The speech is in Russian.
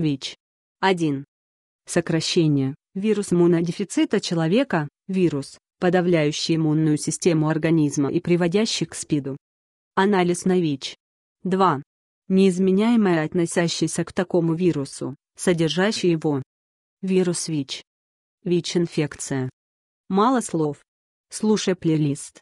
ВИЧ. 1. Сокращение. Вирус иммунодефицита человека, вирус, подавляющий иммунную систему организма и приводящий к СПИДу. Анализ на ВИЧ. 2. Неизменяемое относящийся к такому вирусу, содержащий его. Вирус ВИЧ. ВИЧ-инфекция. Мало слов. Слушай плейлист.